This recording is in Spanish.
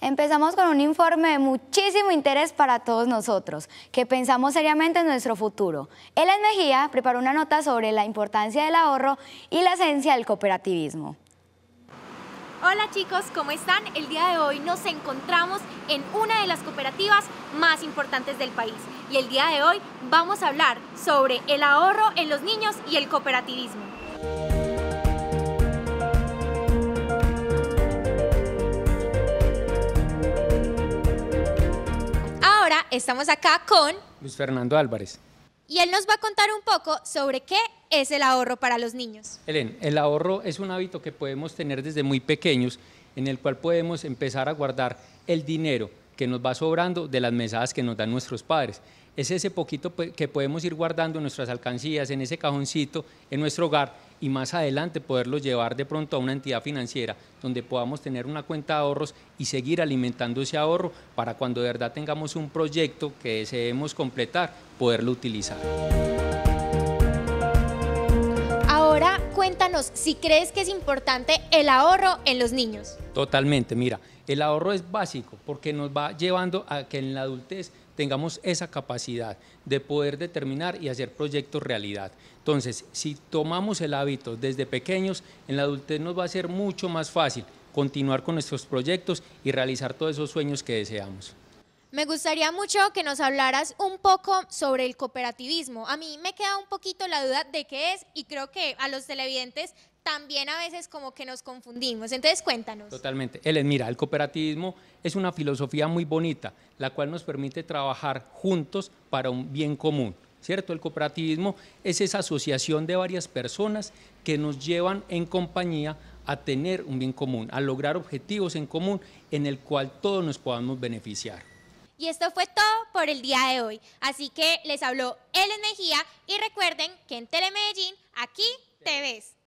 Empezamos con un informe de muchísimo interés para todos nosotros, que pensamos seriamente en nuestro futuro. Ellen Mejía preparó una nota sobre la importancia del ahorro y la esencia del cooperativismo. Hola chicos, ¿cómo están? El día de hoy nos encontramos en una de las cooperativas más importantes del país y el día de hoy vamos a hablar sobre el ahorro en los niños y el cooperativismo. estamos acá con Luis Fernando Álvarez. Y él nos va a contar un poco sobre qué es el ahorro para los niños. el ahorro es un hábito que podemos tener desde muy pequeños, en el cual podemos empezar a guardar el dinero que nos va sobrando de las mesadas que nos dan nuestros padres. Es ese poquito pues, que podemos ir guardando en nuestras alcancías, en ese cajoncito, en nuestro hogar, y más adelante poderlo llevar de pronto a una entidad financiera donde podamos tener una cuenta de ahorros y seguir alimentando ese ahorro para cuando de verdad tengamos un proyecto que deseemos completar, poderlo utilizar. cuéntanos si crees que es importante el ahorro en los niños. Totalmente, mira, el ahorro es básico porque nos va llevando a que en la adultez tengamos esa capacidad de poder determinar y hacer proyectos realidad. Entonces, si tomamos el hábito desde pequeños, en la adultez nos va a ser mucho más fácil continuar con nuestros proyectos y realizar todos esos sueños que deseamos. Me gustaría mucho que nos hablaras un poco sobre el cooperativismo. A mí me queda un poquito la duda de qué es y creo que a los televidentes también a veces como que nos confundimos. Entonces cuéntanos. Totalmente. Ellen, mira, el cooperativismo es una filosofía muy bonita, la cual nos permite trabajar juntos para un bien común. ¿Cierto? El cooperativismo es esa asociación de varias personas que nos llevan en compañía a tener un bien común, a lograr objetivos en común en el cual todos nos podamos beneficiar. Y esto fue todo por el día de hoy. Así que les habló el Mejía y recuerden que en Telemedellín aquí te ves.